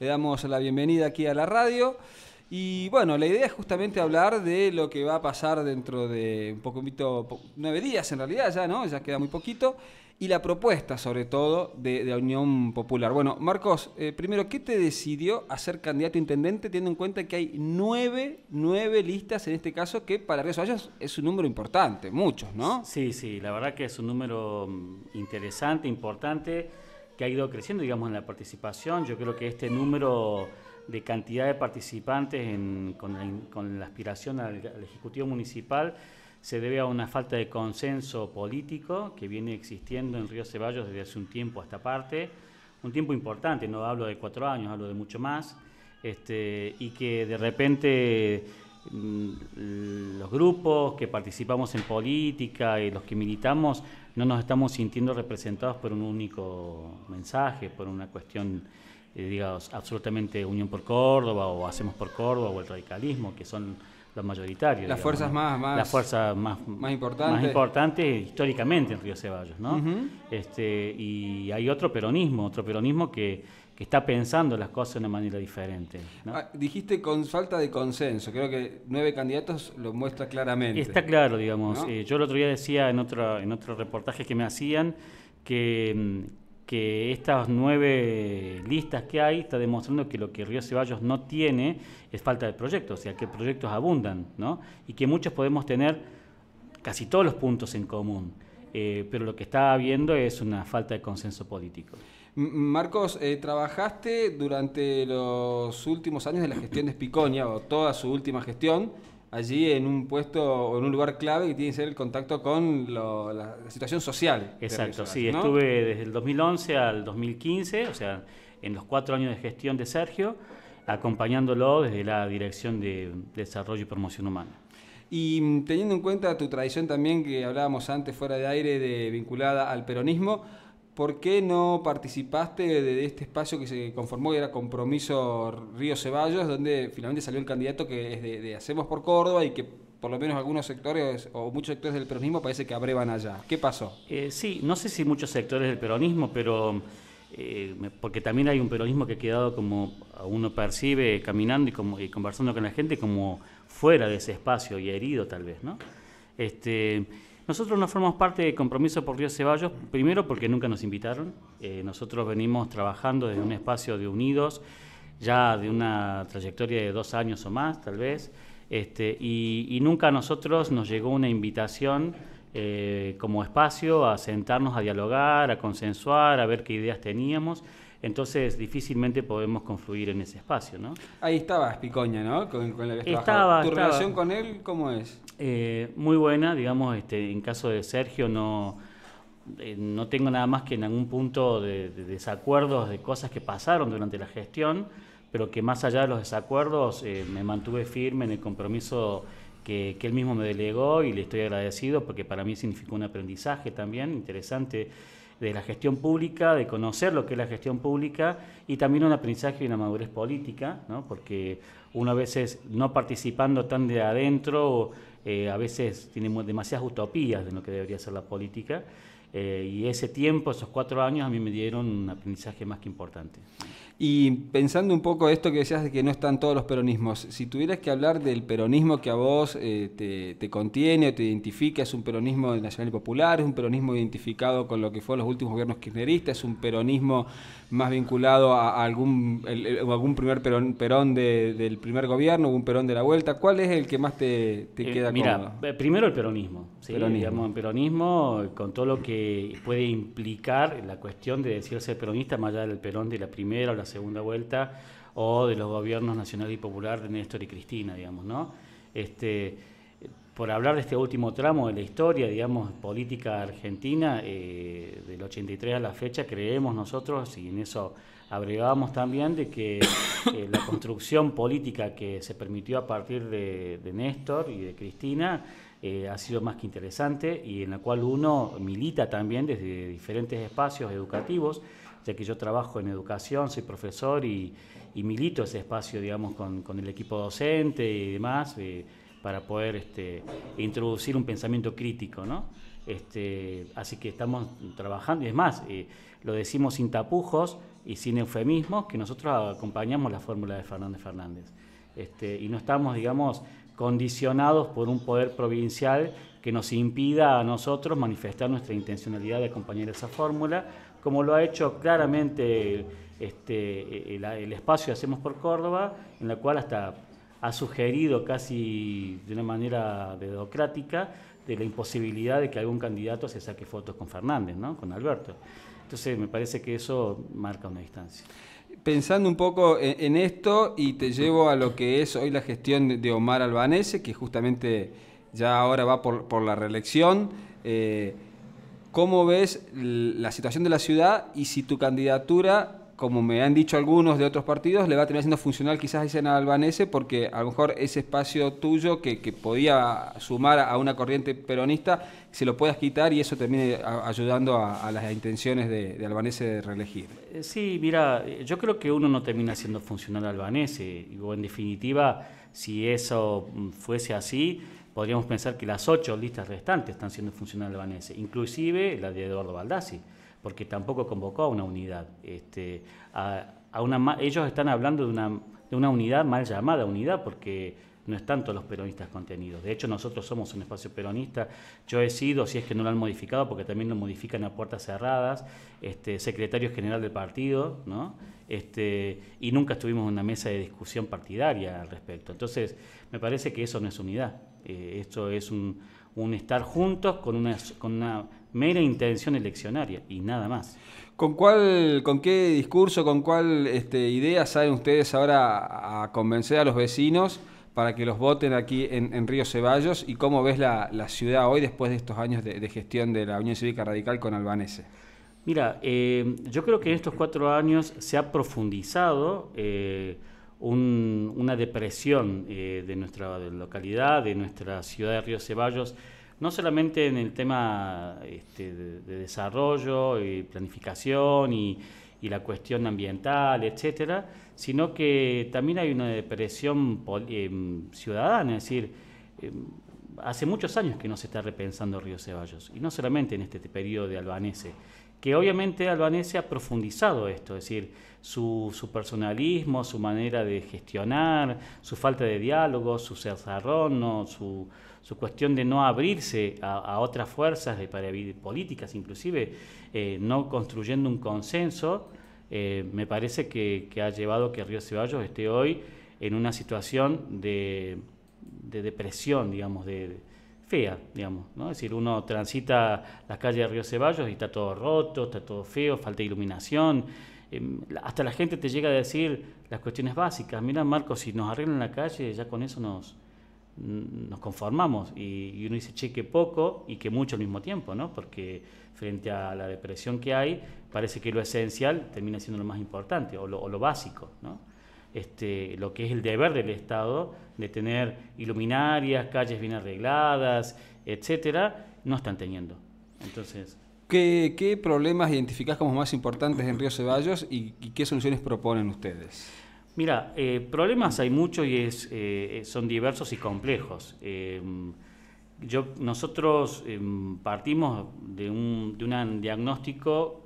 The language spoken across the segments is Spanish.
Le damos la bienvenida aquí a la radio. Y bueno, la idea es justamente hablar de lo que va a pasar dentro de un poquito, nueve días en realidad ya, ¿no? Ya queda muy poquito. Y la propuesta, sobre todo, de, la Unión Popular. Bueno, Marcos, eh, primero, ¿qué te decidió hacer candidato intendente teniendo en cuenta que hay nueve, nueve listas en este caso, que para Río es un número importante, muchos, ¿no? Sí, sí, la verdad que es un número mm, interesante, importante que ha ido creciendo, digamos, en la participación. Yo creo que este número de cantidad de participantes con, la, aspiración al, Ejecutivo Municipal se debe a una falta de consenso político que viene existiendo en Río Ceballos desde hace un tiempo a esta parte, un tiempo importante, no hablo de cuatro años, hablo de mucho más, este, y que de repente mm, los grupos que participamos en política y los que militamos no nos estamos sintiendo representados por un único mensaje, por una cuestión, eh, digamos, absolutamente Unión por Córdoba o Hacemos por Córdoba o el radicalismo, que son los mayoritarios. Las fuerzas más, fuerzas más, importantes. históricamente en Río Ceballos, ¿no? este, y hay otro peronismo, otro peronismo que que está pensando las cosas de una manera diferente. Ah, dijiste con falta de consenso, creo que nueve candidatos lo muestra claramente. Está claro, digamos. Eh, yo el otro día decía en otro, en otro reportaje que me hacían que, mm, que estas nueve listas que hay está demostrando que lo que Río Ceballos no tiene es falta de proyectos, o sea, que proyectos abundan, ¿no? Y que muchos podemos tener casi todos los puntos en común. Eh, pero lo que está habiendo es una falta de consenso político. Marcos, eh, trabajaste durante los últimos años de la gestión de Spiconia o toda su última gestión, allí en un puesto o en un lugar clave que tiene que ser el contacto con la, situación social. Exacto, sí, estuve desde el 2011 al 2015, o sea, en los cuatro años de gestión de Sergio, acompañándolo desde la Dirección de Desarrollo y Promoción Humana. Y mm, teniendo en cuenta tu tradición también, que hablábamos antes fuera de aire, de, vinculada al peronismo, ¿por qué no participaste de este espacio que se conformó, y era Compromiso Río Ceballos, donde finalmente salió el candidato que es de, Hacemos por Córdoba y que por lo menos algunos sectores o muchos sectores del peronismo parece que abrevan allá. ¿Qué pasó? Eh, sí, no sé si muchos sectores del peronismo, pero eh, porque también hay un peronismo que ha quedado como uno percibe caminando y, como, y conversando con la gente como fuera de ese espacio y herido tal vez, ¿no? Este, nosotros no formamos parte de Compromiso por Río Ceballos, primero porque nunca nos invitaron. Eh, nosotros venimos trabajando desde un espacio de unidos, ya de una trayectoria de dos años o más, tal vez, este, y, nunca a nosotros nos llegó una invitación eh, como espacio a sentarnos a dialogar, a consensuar, a ver qué ideas teníamos. Entonces difícilmente podemos confluir en ese espacio, ¿no? Ahí estabas, Picoña, ¿no? Con, la que estaba, ¿Tu relación con él cómo es? Eh, muy buena, digamos, este, en caso de Sergio no, eh, no tengo nada más que en algún punto de, desacuerdos de cosas que pasaron durante la gestión, pero que más allá de los desacuerdos eh, me mantuve firme en el compromiso que, que, él mismo me delegó y le estoy agradecido porque para mí significó un aprendizaje también interesante de la gestión pública, de conocer lo que es la gestión pública y también un aprendizaje y una madurez política, ¿no? porque uno a veces no participando tan de adentro, eh, a veces tiene demasiadas utopías de lo que debería ser la política. Eh, y ese tiempo, esos cuatro años, a mí me dieron un aprendizaje más que importante. Y pensando un poco esto que decías de que no están todos los peronismos, si tuvieras que hablar del peronismo que a vos eh, te, contiene o te identifica, es un peronismo nacional y popular, es un peronismo identificado con lo que fueron los últimos gobiernos kirchneristas, es un peronismo más vinculado a, algún, algún primer perón, perón del primer gobierno, un perón de la vuelta, ¿cuál es el que más te, te eh, queda? Mira, primero el peronismo, Digamos, el peronismo con todo lo que puede implicar la cuestión de decirse peronista más allá del perón de la primera o la segunda vuelta o de los gobiernos nacional y popular de Néstor y Cristina, digamos, ¿no? Este, por hablar de este último tramo de la historia, digamos, política argentina, eh, del 83 a la fecha, creemos nosotros, y en eso agregábamos también, de que eh, la construcción política que se permitió a partir de, de Néstor y de Cristina, eh, ha sido más que interesante y en la cual uno milita también desde diferentes espacios educativos, ya que yo trabajo en educación, soy profesor y, milito ese espacio, digamos, con, el equipo docente y demás, eh, para poder este, introducir un pensamiento crítico, ¿no? Este, así que estamos trabajando, y es más, eh, lo decimos sin tapujos y sin eufemismos, que nosotros acompañamos la fórmula de Fernández Fernández. Este, y no estamos, digamos, condicionados por un poder provincial que nos impida a nosotros manifestar nuestra intencionalidad de acompañar esa fórmula, como lo ha hecho claramente el, este, espacio que Hacemos por Córdoba, en la cual hasta ha sugerido casi de una manera dedocrática de la imposibilidad de que algún candidato se saque fotos con Fernández, con Alberto. Entonces me parece que eso marca una distancia pensando un poco en, esto y te llevo a lo que es hoy la gestión de, Omar Albanese, que justamente ya ahora va por, la reelección. Eh, ¿Cómo ves la situación de la ciudad y si tu candidatura como me han dicho algunos de otros partidos, le va a terminar siendo funcional quizás a ese albanese porque a lo mejor ese espacio tuyo que, podía sumar a una corriente peronista, se lo puedas quitar y eso termina ayudando a, las intenciones de, albanese de reelegir. Eh, sí, mira, eh, yo creo que uno no termina siendo funcional albanese, o en definitiva, si eso mm, fuese así, podríamos pensar que las ocho listas restantes están siendo funcional albanese, inclusive la de Eduardo Baldassi porque tampoco convocó a una unidad. Este, a, una, ellos están hablando de una, unidad mal llamada unidad, porque no están todos los peronistas contenidos. De hecho, nosotros somos un espacio peronista. Yo he sido, si es que no lo han modificado, porque también lo modifican a puertas cerradas, este, secretario general del partido, ¿no? Este, y nunca estuvimos en una mesa de discusión partidaria al respecto. Entonces, me parece que eso no es unidad. Eh, esto es un, un estar juntos con una, mera intención eleccionaria y nada más. ¿Con cuál, con qué discurso, con cuál este, idea salen ustedes ahora a convencer a los vecinos para que los voten aquí en, Río Ceballos? ¿Y cómo ves la, ciudad hoy después de estos años de, gestión de la Unión Cívica Radical con Albanese? Mira, eh, yo creo que en estos cuatro años se ha profundizado eh, una depresión eh, de nuestra localidad, de nuestra ciudad de Río Ceballos, no solamente en el tema este, de, desarrollo y planificación y, la cuestión ambiental, etcétera, sino que también hay una depresión eh, ciudadana, es decir, eh, hace muchos años que no se está repensando Río Ceballos, y no solamente en este periodo de albanese que obviamente Albanese ha profundizado esto, es decir, su, personalismo, su manera de gestionar, su falta de diálogo, su cerrarrón, su, cuestión de no abrirse a, otras fuerzas de, políticas, inclusive eh, no construyendo un consenso, eh, me parece que, ha llevado que Río Ceballos esté hoy en una situación de depresión, digamos, de, fea, digamos. ¿no? Es decir, uno transita la calle de Río Ceballos y está todo roto, está todo feo, falta de iluminación. Em, hasta la gente te llega a decir las cuestiones básicas. Mira, Marcos, si nos arreglan la calle, ya con eso nos, nos conformamos. Y, uno dice, che, que poco y que mucho al mismo tiempo, ¿no? Porque frente a la depresión que hay, parece que lo esencial termina siendo lo más importante o lo, o lo básico, ¿no? Este, lo que es el deber del Estado de tener iluminarias, calles bien arregladas, etcétera, no están teniendo. Entonces. ¿Qué, problemas identificás como más importantes en Río Ceballos y, qué soluciones proponen ustedes? Mira, eh, problemas hay muchos y eh, son diversos y complejos. Eh, nosotros partimos de un diagnóstico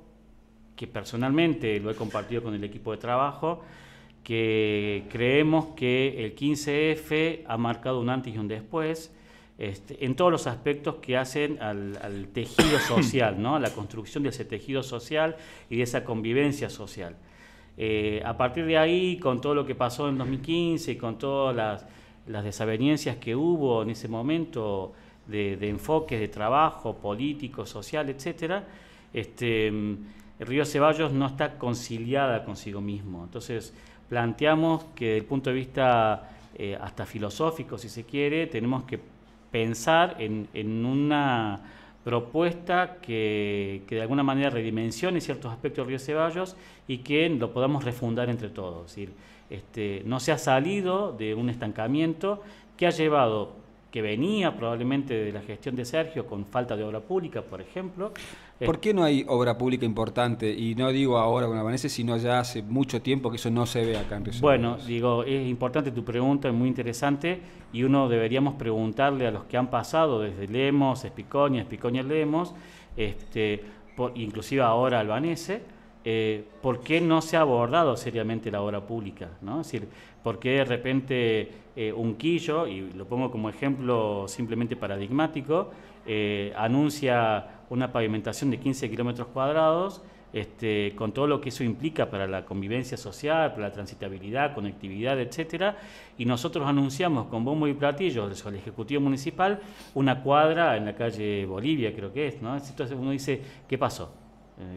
que personalmente lo he compartido con el equipo de trabajo, que creemos que el 15F ha marcado un antes y un después este, en todos los aspectos que hacen al, tejido social, ¿no? la construcción de ese tejido social y de esa convivencia social. Eh, a partir de ahí, con todo lo que pasó en 2015 y con todas las, las desavenencias que hubo en ese momento de, enfoques de trabajo, político, social, etc., este, Río Ceballos no está conciliada consigo mismo. Entonces, planteamos que desde el punto de vista eh, hasta filosófico, si se quiere, tenemos que pensar en, una propuesta que, de alguna manera redimensione ciertos aspectos de río Ceballos y que lo podamos refundar entre todos. Es decir, este, no se ha salido de un estancamiento que ha llevado que venía probablemente de la gestión de Sergio con falta de obra pública, por ejemplo. Eh, ¿Por qué no hay obra pública importante? Y no digo ahora con Albanese, sino ya hace mucho tiempo que eso no se ve acá en Río Bueno, digo, es importante tu pregunta, es muy interesante, y uno deberíamos preguntarle a los que han pasado desde Lemos, Espicoña, Espicoña Lemos, este, inclusive ahora Albanese, eh, ¿por qué no se ha abordado seriamente la obra pública? ¿no? Es decir, porque de repente eh, un quillo, y lo pongo como ejemplo simplemente paradigmático, eh, anuncia una pavimentación de 15 kilómetros cuadrados, este, con todo lo que eso implica para la convivencia social, para la transitabilidad, conectividad, etcétera, y nosotros anunciamos con bombo y Platillo, al el Ejecutivo Municipal una cuadra en la calle Bolivia, creo que es, ¿no? Entonces uno dice, ¿qué pasó?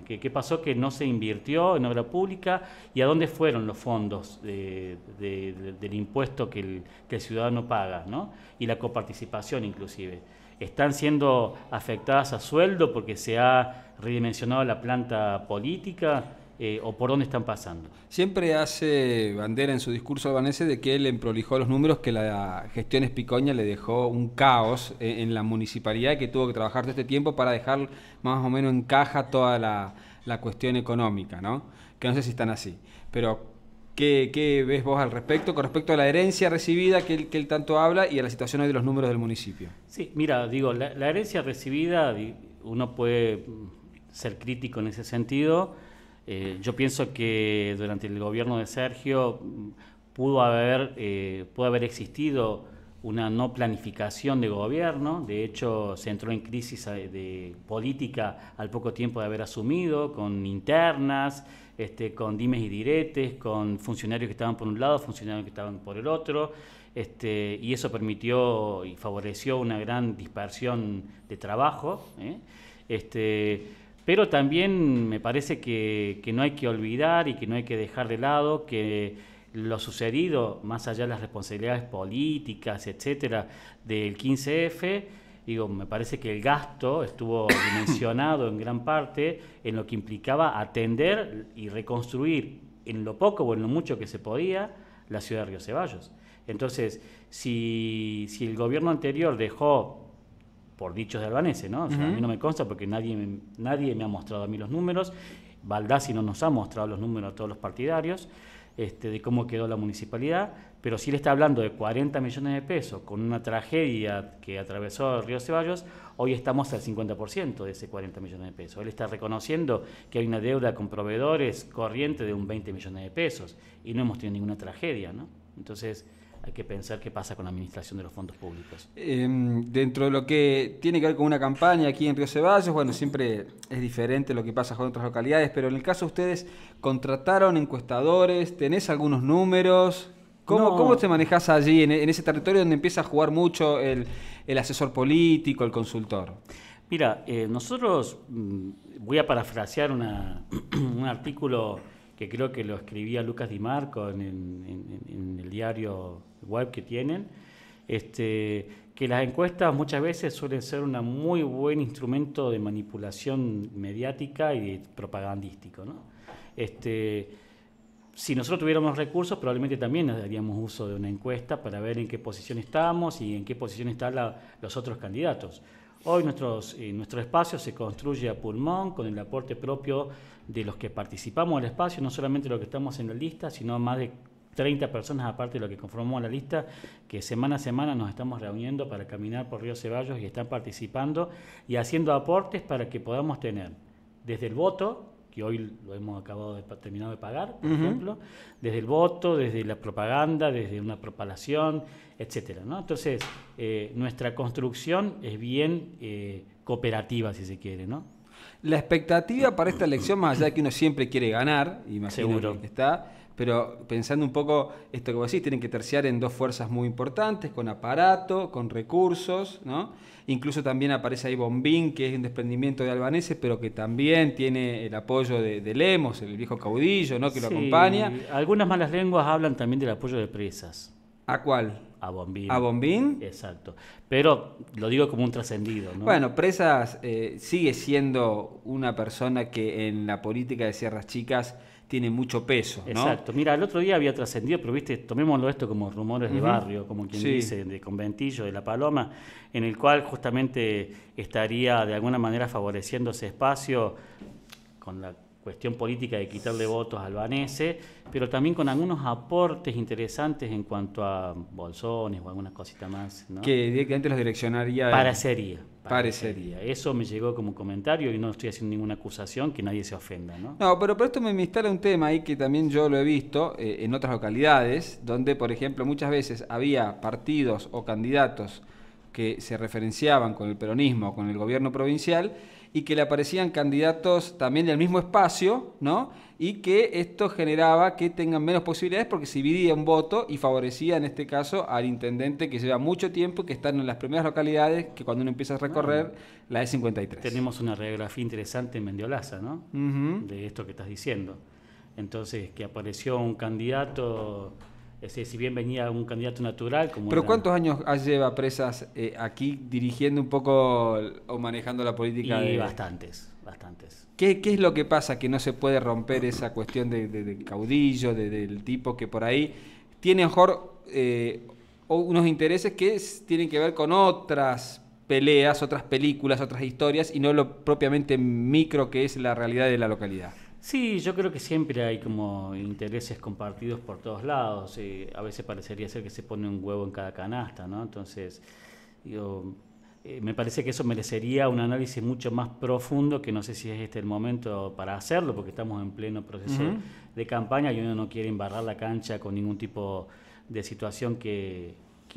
Eh, ¿Qué, pasó que no se invirtió en obra pública y a dónde fueron los fondos del impuesto que el, que el ciudadano paga? ¿no? Y la coparticipación inclusive. ¿Están siendo afectadas a sueldo porque se ha redimensionado la planta política? Eh, o por dónde están pasando. Siempre hace bandera en su discurso albanese de que él emprolijó los números, que la gestión Espicoña le dejó un caos eh, en, la municipalidad que tuvo que trabajar todo este tiempo para dejar más o menos encaja toda la, cuestión económica, ¿no? Que no sé si están así. Pero ¿Qué, ves vos al respecto, con respecto a la herencia recibida que él, tanto habla y a la situación de los números del municipio? Sí, mira, digo, la, herencia recibida, uno puede ser crítico en ese sentido, eh, yo pienso que durante el gobierno de Sergio mm, pudo haber, eh, pudo haber existido una no planificación de gobierno, de hecho se entró en crisis eh, de, política al poco tiempo de haber asumido, con internas, este, con dimes y diretes, con funcionarios que estaban por un lado, funcionarios que estaban por el otro, este, y eso permitió y favoreció una gran dispersión de trabajo. Este, pero también me parece que, no hay que olvidar y que no hay que dejar de lado que lo sucedido, más allá de las responsabilidades políticas, etcétera, del 15F, digo, me parece que el gasto estuvo dimensionado en gran parte en lo que implicaba atender y reconstruir en lo poco o en lo mucho que se podía la ciudad de Río Ceballos. Entonces, si, si el gobierno anterior dejó por dichos de albanese, ¿no? A mí no me consta porque nadie, nadie me ha mostrado a mí los números. Baldassi no nos ha mostrado los números a todos los partidarios este, de cómo quedó la municipalidad, pero si él está hablando de 40 millones de pesos con una tragedia que atravesó el río Ceballos, hoy estamos al 50% de ese 40 millones de pesos. Él está reconociendo que hay una deuda con proveedores corriente de un 20 millones de pesos y no hemos tenido ninguna tragedia, ¿no? Entonces, hay que pensar qué pasa con la administración de los fondos públicos. Em, dentro de lo que tiene que ver con una campaña aquí en Río Ceballos, bueno, siempre es diferente lo que pasa con otras localidades, pero en el caso de ustedes, ¿contrataron encuestadores? ¿Tenés algunos números? ¿Cómo, te manejas allí, en, ese territorio donde empieza a jugar mucho el, asesor político, el consultor? Mira, eh, nosotros, mm, voy a parafrasear un artículo que creo que lo escribía Lucas Di Marco en, el diario web que tienen, este, que las encuestas muchas veces suelen ser un muy buen instrumento de manipulación mediática y propagandístico. ¿no? Este, si nosotros tuviéramos recursos, probablemente también daríamos uso de una encuesta para ver en qué posición estamos y en qué posición están los otros candidatos. Hoy eh, nuestro espacio se construye a pulmón con el aporte propio de los que participamos el espacio, no solamente los que estamos en la lista, sino más de 30 personas aparte de lo que conformamos la lista, que semana a semana nos estamos reuniendo para caminar por Río Ceballos y están participando y haciendo aportes para que podamos tener desde el voto que hoy lo hemos acabado de terminado de pagar, por ejemplo, desde el voto, desde la propaganda, desde una propalación, etc. Entonces, eh, nuestra construcción es bien eh, cooperativa, si se quiere, ¿no? La expectativa para esta elección, más allá de que uno siempre quiere ganar, y más seguro que está, pero pensando un poco esto que vos decís, tienen que terciar en dos fuerzas muy importantes, con aparato, con recursos, ¿no? Incluso también aparece ahí Bombín, que es un desprendimiento de albaneses, pero que también tiene el apoyo de, Lemos, el viejo caudillo, ¿no? Que lo acompaña. Algunas malas lenguas hablan también del apoyo de presas. ¿A cuál? A Bombín. ¿A Bombín? Exacto. Pero lo digo como un trascendido. ¿no? Bueno, Presas eh, sigue siendo una persona que en la política de Sierras Chicas tiene mucho peso. ¿no? Exacto. Mira, el otro día había trascendido, pero viste, tomémoslo esto como rumores de barrio, como quien dice, de conventillo, de la paloma, en el cual justamente estaría de alguna manera favoreciendo ese espacio con la cuestión política de quitarle votos albanese, pero también con algunos aportes interesantes en cuanto a bolsones o algunas cositas más. ¿no? Que directamente los direccionaría. Para sería. Parecería. Eso me llegó como comentario y no estoy haciendo ninguna acusación, que nadie se ofenda, ¿no? No, pero, por esto me, instala un tema ahí que también yo lo he visto eh, en otras localidades, donde, por ejemplo, muchas veces había partidos o candidatos que se referenciaban con el peronismo, con el gobierno provincial, y que le aparecían candidatos también del mismo espacio, ¿no? Y que esto generaba que tengan menos posibilidades porque se dividía un voto y favorecía en este caso al intendente que lleva mucho tiempo y que está en las primeras localidades que cuando uno empieza a recorrer ah, la e 53. Tenemos una radiografía interesante en Mendiolaza, ¿no? De esto que estás diciendo. Entonces, que apareció un candidato este, si bien venía un candidato natural. Pero ¿cuántos años lleva Presas eh, aquí dirigiendo un poco o manejando la política? Y bastantes, bastantes. ¿Qué, es lo que pasa? Que no se puede romper esa cuestión de, de, del caudillo, del tipo que por ahí tiene mejor eh, unos intereses que tienen que ver con otras peleas, otras películas, otras historias y no lo propiamente micro que es la realidad de la localidad. Sí, yo creo que siempre hay como intereses compartidos por todos lados. Eh, a veces parecería ser que se pone un huevo en cada canasta, ¿no? Entonces, yo eh, me parece que eso merecería un análisis mucho más profundo, que no sé si es este el momento para hacerlo, porque estamos en pleno proceso de campaña y uno no quiere embarrar la cancha con ningún tipo de situación que,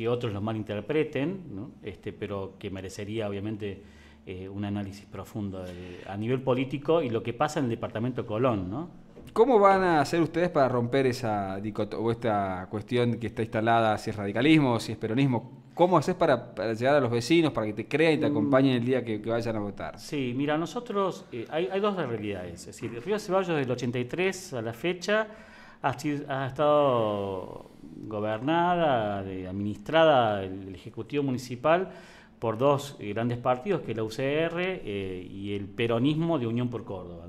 otros lo malinterpreten, ¿no? este, pero que merecería obviamente eh, un análisis profundo a nivel político y lo que pasa en el departamento Colón, ¿no? ¿Cómo van a hacer ustedes para romper esa esta cuestión que está instalada, si es radicalismo, si es peronismo? ¿Cómo haces para, llegar a los vecinos, para que te crean y te mm. acompañen el día que, vayan a votar? Sí, mira, nosotros eh, hay, dos realidades. Es decir, Río Ceballos el 83 a la fecha ha estado gobernada, administrada el Ejecutivo Municipal por dos eh, grandes partidos, que la UCR eh, y el peronismo de Unión por Córdoba.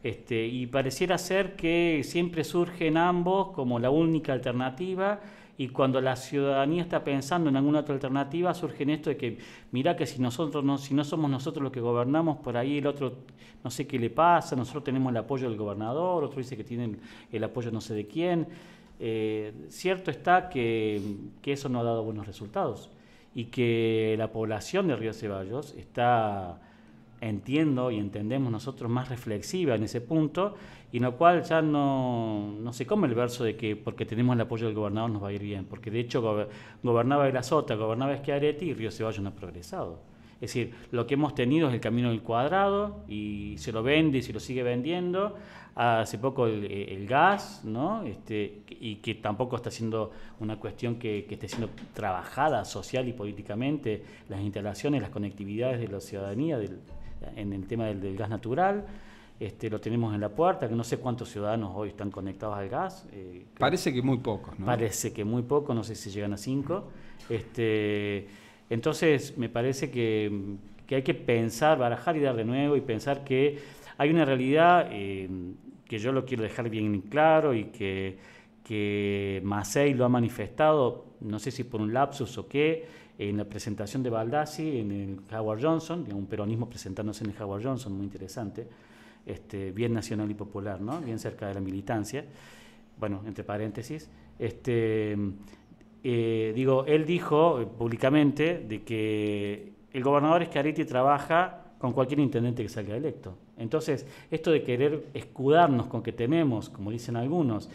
Este, y pareciera ser que siempre surgen ambos como la única alternativa y cuando la ciudadanía está pensando en alguna otra alternativa surge en esto de que mira que si nosotros no si no somos nosotros los que gobernamos por ahí el otro no sé qué le pasa nosotros tenemos el apoyo del gobernador otro dice que tienen el apoyo no sé de quién eh, cierto está que, que eso no ha dado buenos resultados y que la población de Río Ceballos está, entiendo y entendemos nosotros, más reflexiva en ese punto, y en lo cual ya no, no se come el verso de que porque tenemos el apoyo del gobernador nos va a ir bien, porque de hecho gobernaba El gobernaba Esquiareti y Río Ceballos no ha progresado. Es decir, lo que hemos tenido es el camino del cuadrado y se lo vende y se lo sigue vendiendo. Hace poco el, gas, ¿no? Este, y que tampoco está siendo una cuestión que, esté siendo trabajada social y políticamente, las instalaciones, las conectividades de la ciudadanía en el tema del, gas natural. Este, lo tenemos en la puerta, que no sé cuántos ciudadanos hoy están conectados al gas. Eh, parece que muy pocos, ¿no? Parece que muy pocos, no sé si llegan a cinco. Este, entonces, me parece que, hay que pensar, barajar y dar de nuevo y pensar que hay una realidad eh, que yo lo quiero dejar bien claro y que, que lo ha manifestado, no sé si por un lapsus o qué, en la presentación de Baldassi, en el Howard Johnson, un peronismo presentándose en el Howard Johnson, muy interesante, este, bien nacional y popular, ¿no? bien cerca de la militancia, bueno, entre paréntesis, este, eh, digo, él dijo eh, públicamente de que el gobernador Schiaretti trabaja con cualquier intendente que salga electo. Entonces, esto de querer escudarnos con que tenemos, como dicen algunos,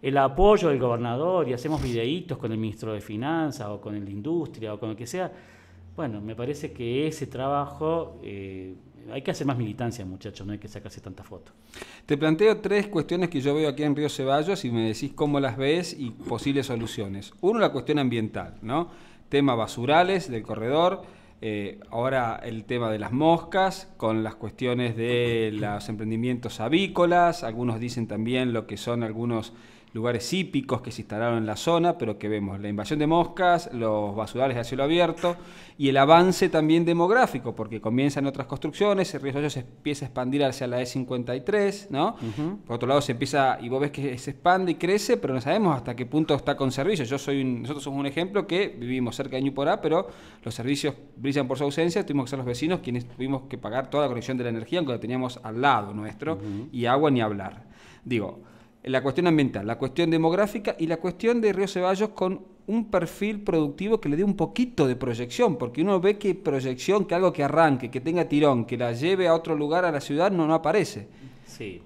el apoyo del gobernador y hacemos videitos con el ministro de Finanzas o con el de Industria o con lo que sea, bueno, me parece que ese trabajo... Eh, hay que hacer más militancia, muchachos, no hay que sacarse tantas fotos. Te planteo tres cuestiones que yo veo aquí en Río Ceballos y me decís cómo las ves y posibles soluciones. Uno, la cuestión ambiental, ¿no? Tema basurales del corredor, eh, ahora el tema de las moscas, con las cuestiones de los emprendimientos avícolas, algunos dicen también lo que son algunos lugares hípicos que se instalaron en la zona, pero que vemos la invasión de moscas, los basurales de cielo abierto y el avance también demográfico, porque comienzan otras construcciones, el río Soyo se empieza a expandir hacia la E53, ¿no? Por otro lado se empieza, y vos ves que se expande y crece, pero no sabemos hasta qué punto está con servicios. Yo soy nosotros somos un ejemplo que vivimos cerca de Ñuporá, pero los servicios brillan por su ausencia, tuvimos que ser los vecinos quienes tuvimos que pagar toda la conexión de la energía, aunque la teníamos al lado nuestro, y agua ni hablar. Digo, la cuestión ambiental, la cuestión demográfica y la cuestión de Río Ceballos con un perfil productivo que le dé un poquito de proyección, porque uno ve que proyección, que algo que arranque, que tenga tirón, que la lleve a otro lugar a la ciudad, no, no aparece. Sí.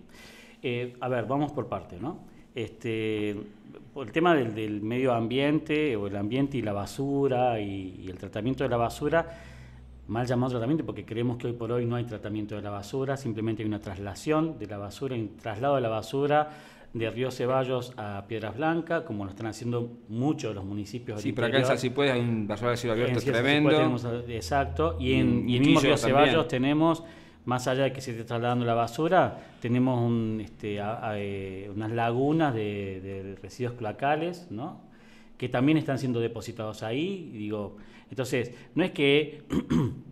Eh, a ver, vamos por parte, ¿no? Este, el tema del, medio ambiente, o el ambiente y la basura, y, y el tratamiento de la basura, mal llamado tratamiento, porque creemos que hoy por hoy no hay tratamiento de la basura, simplemente hay una traslación de la basura, un traslado de la basura de Río Ceballos a Piedras Blancas, como lo están haciendo muchos de los municipios. Sí, pero acá en puedes hay un basura de cielo abierto tremendo. exacto, y en, y mismo Río Ceballos tenemos, más allá de que se esté trasladando la basura, tenemos este, eh, unas lagunas de, residuos cloacales, ¿no? que también están siendo depositados ahí. Digo, entonces, no es que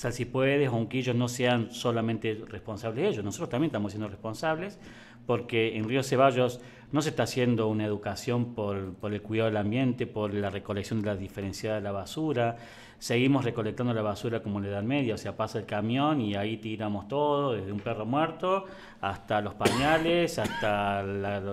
sea, si puedes, ellos no sean solamente responsables ellos, nosotros también estamos siendo responsables, porque en Río Ceballos no se está haciendo una educación por, el cuidado del ambiente, por la recolección de la diferenciada de la basura, seguimos recolectando la basura como en la Edad Media, o sea, pasa el camión y ahí tiramos todo, desde un perro muerto hasta los pañales, hasta la,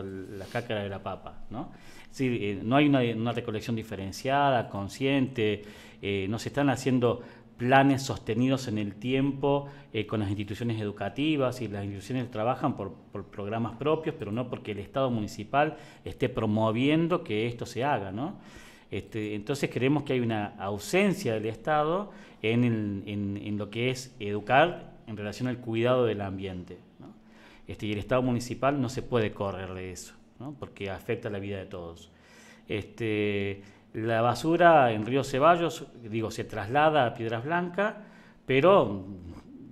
cácara de la papa, ¿no? Eh, no hay una, recolección diferenciada, consciente, eh, no se están haciendo planes sostenidos en el tiempo eh, con las instituciones educativas y las instituciones trabajan por, programas propios, pero no porque el Estado municipal esté promoviendo que esto se haga, ¿no? Este, entonces creemos que hay una ausencia del Estado en, lo que es educar en relación al cuidado del ambiente. Este, y el Estado municipal no se puede correr de eso, porque afecta la vida de todos. Este, la basura en Río Ceballos, digo, se traslada a Piedras Blancas, pero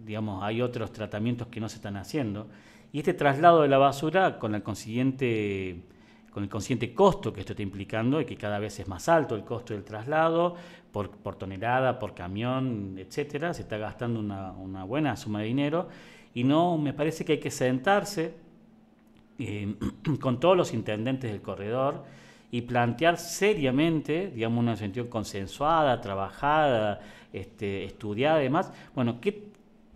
digamos, hay otros tratamientos que no se están haciendo. Y este traslado de la basura con el consiguiente con el consiguiente costo que esto está implicando y que cada vez es más alto el costo del traslado por, por tonelada, por camión, etcétera, se está gastando una, buena suma de dinero y no me parece que hay que sentarse eh, con todos los intendentes del corredor y plantear seriamente, digamos, una sentido consensuada, trabajada, este, estudiada y demás, bueno, ¿qué,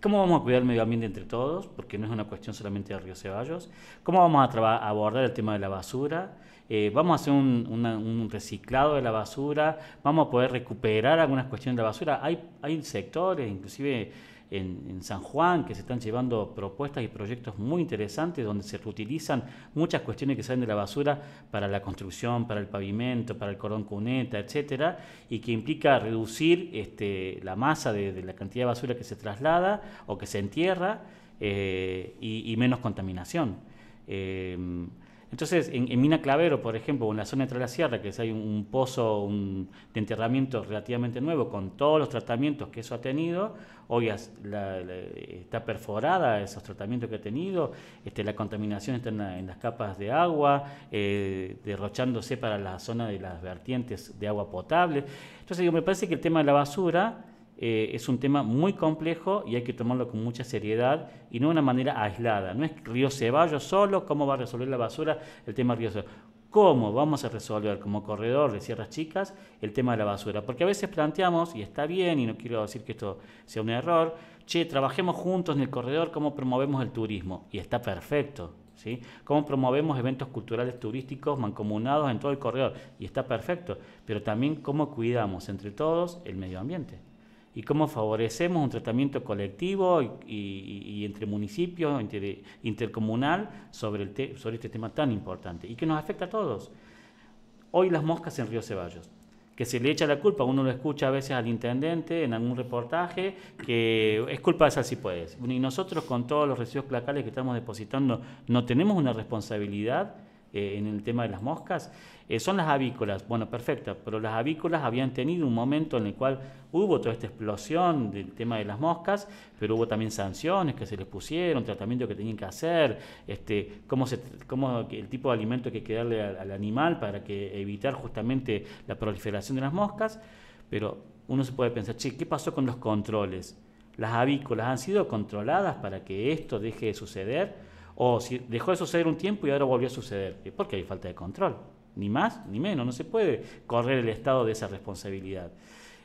¿Cómo vamos a cuidar el medio ambiente entre todos? Porque no es una cuestión solamente de Río Ceballos. ¿Cómo vamos a, abordar el tema de la basura? Eh, ¿Vamos a hacer un, reciclado de la basura? ¿Vamos a poder recuperar algunas cuestiones de la basura? Hay, hay sectores, inclusive en, San Juan, que se están llevando propuestas y proyectos muy interesantes donde se reutilizan muchas cuestiones que salen de la basura para la construcción, para el pavimento, para el cordón cuneta, etcétera, y que implica reducir este, la masa de, la cantidad de basura que se traslada o que se entierra eh, y, menos contaminación. Eh, entonces, en, Mina Clavero, por ejemplo, en la zona de la Sierra, que hay un, pozo de enterramiento relativamente nuevo, con todos los tratamientos que eso ha tenido, hoy está perforada esos tratamientos que ha tenido, este, la contaminación está en, las capas de agua, eh, derrochándose para la zona de las vertientes de agua potable. Entonces, me parece que el tema de la basura eh, es un tema muy complejo y hay que tomarlo con mucha seriedad y no de una manera aislada. No es Río Ceballos solo, cómo va a resolver la basura el tema Río Ceballos. ¿Cómo vamos a resolver como corredor de Sierras Chicas el tema de la basura? Porque a veces planteamos, y está bien, y no quiero decir que esto sea un error, che, trabajemos juntos en el corredor cómo promovemos el turismo. Y está perfecto, ¿Sí? Cómo promovemos eventos culturales turísticos mancomunados en todo el corredor, y está perfecto, pero también cómo cuidamos entre todos el medio ambiente y cómo favorecemos un tratamiento colectivo y, entre municipios, intercomunal, sobre, el sobre este tema tan importante y que nos afecta a todos. Hoy las moscas en Río Ceballos, que se le echa la culpa, uno lo escucha a veces al intendente en algún reportaje, que es culpa de si puedes. Y nosotros con todos los residuos placales que estamos depositando no tenemos una responsabilidad eh, en el tema de las moscas, eh, son las avícolas. Bueno, perfecta. pero las avícolas habían tenido un momento en el cual hubo toda esta explosión del tema de las moscas, pero hubo también sanciones que se les pusieron, tratamiento que tenían que hacer, este, el tipo de alimento que hay que darle al, animal para que evitar justamente la proliferación de las moscas, pero uno se puede pensar, che, ¿qué pasó con los controles? Las avícolas han sido controladas para que esto deje de suceder o si dejó de suceder un tiempo y ahora volvió a suceder. Es porque hay falta de control. Ni más ni menos. No se puede correr el Estado de esa responsabilidad.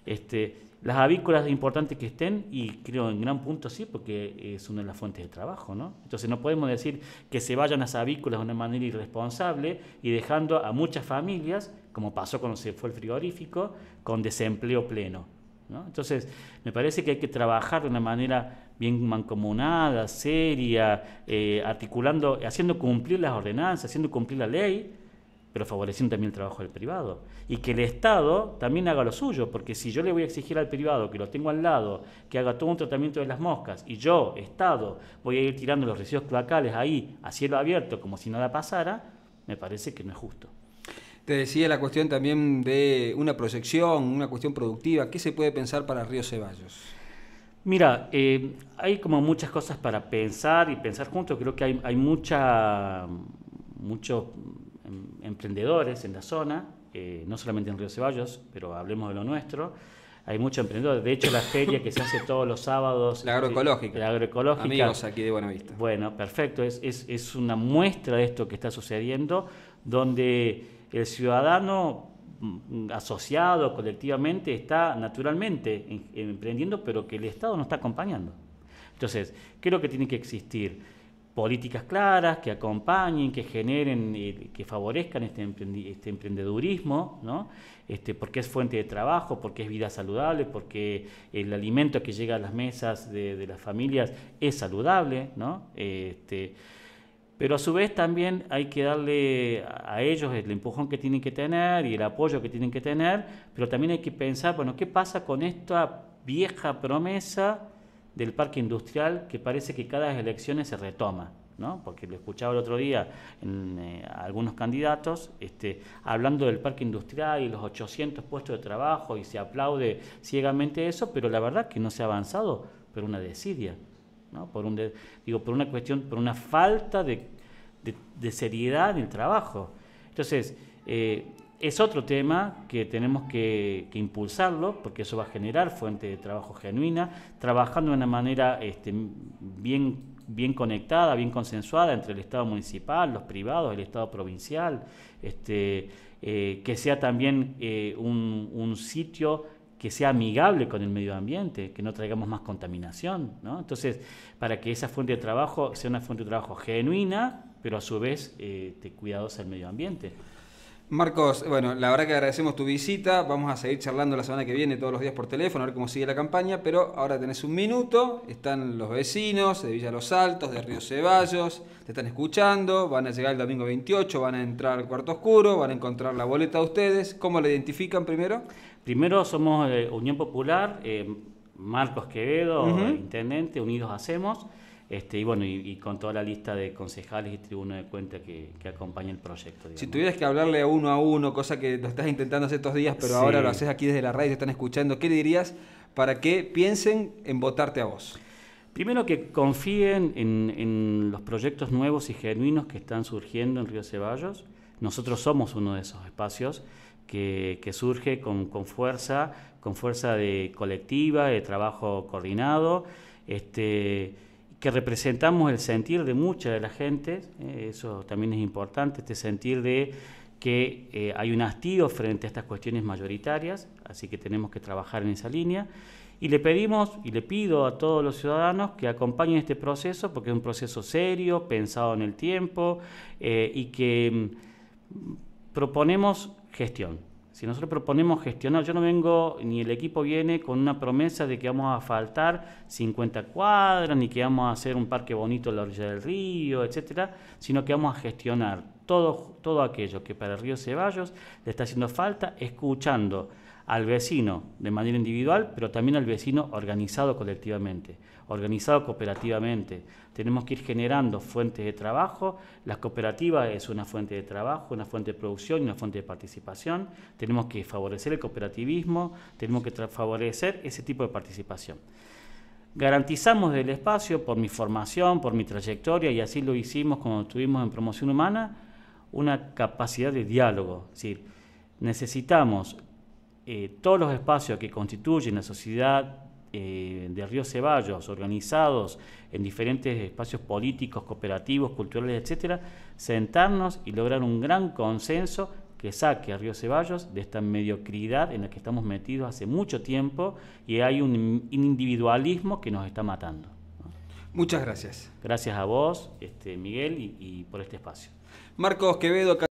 Este, las avícolas importantes que estén, y creo en gran punto sí, porque es una de las fuentes de trabajo, ¿no? Entonces no podemos decir que se vayan las avícolas de una manera irresponsable y dejando a muchas familias, como pasó cuando se fue el frigorífico, con desempleo pleno. Entonces me parece que hay que trabajar de una manera bien mancomunada, seria, eh, articulando, haciendo cumplir las ordenanzas, haciendo cumplir la ley, pero favoreciendo también el trabajo del privado. Y que el Estado también haga lo suyo, porque si yo le voy a exigir al privado que lo tengo al lado, que haga todo un tratamiento de las moscas, y yo, Estado, voy a ir tirando los residuos cloacales ahí a cielo abierto como si nada pasara, me parece que no es justo. Te decía la cuestión también de una proyección, una cuestión productiva. ¿Qué se puede pensar para Río Ceballos? Mira, eh, hay como muchas cosas para pensar y pensar juntos. Creo que hay, mucha, muchos em, emprendedores en la zona, eh, no solamente en Río Ceballos, pero hablemos de lo nuestro. Hay muchos emprendedores. De hecho, la feria que se hace todos los sábados. La agroecológica. La agroecológica. Amigos aquí de Buenavista. Bueno, perfecto. Es, es, es una muestra de esto que está sucediendo, donde el ciudadano Mm, asociado colectivamente está naturalmente emprendiendo, pero que el Estado no está acompañando. Entonces, creo que tiene que existir? Políticas claras que acompañen, que generen, eh, que favorezcan este, este, emprendedurismo, ¿no? Este, porque es fuente de trabajo, porque es vida saludable, porque el alimento que llega a las mesas de, las familias es saludable. ¿no? Este, pero a su vez también hay que darle a ellos el empujón que tienen que tener y el apoyo que tienen que tener, pero también hay que pensar, bueno, ¿qué pasa con esta vieja promesa del parque industrial que parece que cada elección se retoma? ¿no? Porque lo escuchaba el otro día en, eh, algunos candidatos este, hablando del parque industrial y los 800 puestos de trabajo y se aplaude ciegamente eso, pero la verdad que no se ha avanzado, por una desidia por, por una cuestión, por una falta de, seriedad en el trabajo. Entonces, eh, es otro tema que tenemos que, impulsarlo, porque eso va a generar fuente de trabajo genuina, trabajando de una manera este, bien, bien conectada, bien consensuada entre el Estado municipal, los privados, el Estado provincial, este, eh, que sea también eh, un, un sitio que sea amigable con el medio ambiente, que no traigamos más contaminación. ¿no? Entonces, para que esa fuente de trabajo sea una fuente de trabajo genuina, pero a su vez eh, cuidadosa al medio ambiente. Marcos, bueno, la verdad que agradecemos tu visita. Vamos a seguir charlando la semana que viene todos los días por teléfono, a ver cómo sigue la campaña. Pero ahora tenés un minuto. Están los vecinos de Villa Los Altos, de Río Ceballos. Te están escuchando. Van a llegar el domingo 28, van a entrar al cuarto oscuro, van a encontrar la boleta de ustedes. ¿Cómo la identifican primero? Primero somos eh, Unión Popular, eh, Marcos Quevedo, intendente, Unidos Hacemos. Este, y bueno, y, con toda la lista de concejales y tribuno de cuenta que, acompaña el proyecto. Si tuvieras que hablarle a uno a uno, cosa que lo estás intentando hacer estos días, pero ahora lo haces aquí desde la radio, te están escuchando, ¿qué le dirías para que piensen en votarte a vos? Primero que confíen en, los proyectos nuevos y genuinos que están surgiendo en Río Ceballos. Nosotros somos uno de esos espacios que, surge con, fuerza, con fuerza de colectiva, de trabajo coordinado. Este, que representamos el sentir de mucha de la gente, eh, eso también es importante, este sentir de que eh, hay un hastío frente a estas cuestiones mayoritarias, así que tenemos que trabajar en esa línea. Y le pedimos y le pido a todos los ciudadanos que acompañen este proceso, porque es un proceso serio, pensado en el tiempo, eh, y que mm, proponemos gestión. Si nosotros proponemos gestionar, yo no vengo, ni el equipo viene con una promesa de que vamos a faltar 50 cuadras, ni que vamos a hacer un parque bonito en la orilla del río, etcétera, sino que vamos a gestionar todo, todo aquello que para el río Ceballos le está haciendo falta, escuchando al vecino de manera individual, pero también al vecino organizado colectivamente, organizado cooperativamente. Tenemos que ir generando fuentes de trabajo. La cooperativa es una fuente de trabajo, una fuente de producción y una fuente de participación. Tenemos que favorecer el cooperativismo, tenemos que favorecer ese tipo de participación. Garantizamos del espacio por mi formación, por mi trayectoria, y así lo hicimos cuando estuvimos en promoción humana, una capacidad de diálogo. Es decir, necesitamos eh, todos los espacios que constituyen la sociedad eh, de Río Ceballos, organizados en diferentes espacios políticos, cooperativos, culturales, etcétera, sentarnos y lograr un gran consenso que saque a Río Ceballos de esta mediocridad en la que estamos metidos hace mucho tiempo y hay un individualismo que nos está matando. Muchas gracias. Gracias a vos, este, Miguel, y, por este espacio. Marcos Quevedo.